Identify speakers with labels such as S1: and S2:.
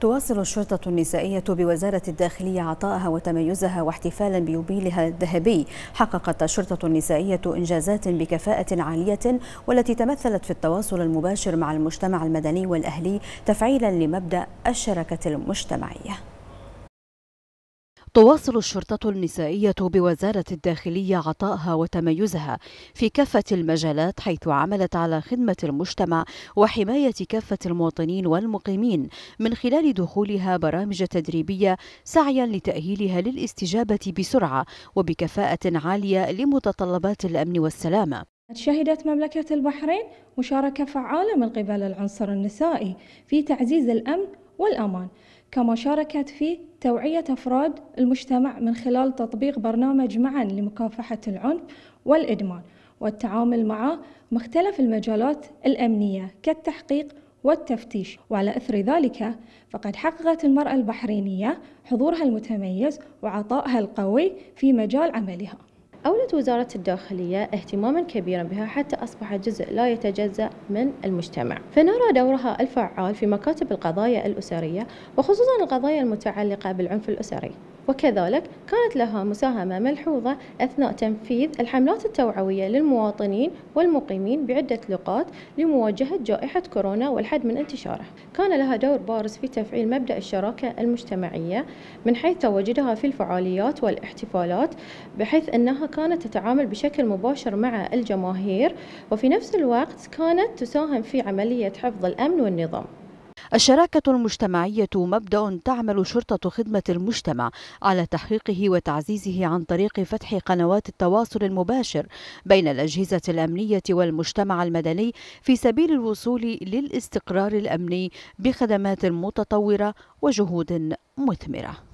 S1: تواصل الشرطة النسائية بوزارة الداخلية عطاءها وتميزها واحتفالا بيوبيلها الذهبي حققت الشرطة النسائية إنجازات بكفاءة عالية والتي تمثلت في التواصل المباشر مع المجتمع المدني والأهلي تفعيلا لمبدأ الشراكة المجتمعية تواصل الشرطة النسائية بوزارة الداخلية عطائها وتميزها في كافة المجالات حيث عملت على خدمة المجتمع وحماية كافة المواطنين والمقيمين من خلال دخولها برامج تدريبية سعيا لتأهيلها للاستجابة بسرعة وبكفاءة عالية لمتطلبات الأمن والسلامة
S2: شهدت مملكة البحرين مشاركة فعالة من قبل العنصر النسائي في تعزيز الأمن والأمان كمشاركة في توعية أفراد المجتمع من خلال تطبيق برنامج معا لمكافحة العنف والإدمان والتعامل مع مختلف المجالات الأمنية كالتحقيق والتفتيش وعلى إثر ذلك فقد حققت المرأة البحرينية حضورها المتميز وعطائها القوي في مجال عملها
S3: أولت وزارة الداخلية اهتماما كبيرا بها حتى أصبحت جزء لا يتجزأ من المجتمع فنرى دورها الفعال في مكاتب القضايا الأسرية وخصوصا القضايا المتعلقة بالعنف الأسري وكذلك كانت لها مساهمة ملحوظة أثناء تنفيذ الحملات التوعوية للمواطنين والمقيمين بعدة لقاءات لمواجهة جائحة كورونا والحد من انتشاره كان لها دور بارز في تفعيل مبدأ الشراكة المجتمعية من حيث تواجدها في الفعاليات والاحتفالات بحيث أنها كانت تتعامل بشكل مباشر مع الجماهير وفي نفس الوقت
S1: كانت تساهم في عملية حفظ الأمن والنظام الشراكة المجتمعية مبدأ تعمل شرطة خدمة المجتمع على تحقيقه وتعزيزه عن طريق فتح قنوات التواصل المباشر بين الأجهزة الأمنية والمجتمع المدني في سبيل الوصول للاستقرار الأمني بخدمات متطورة وجهود مثمرة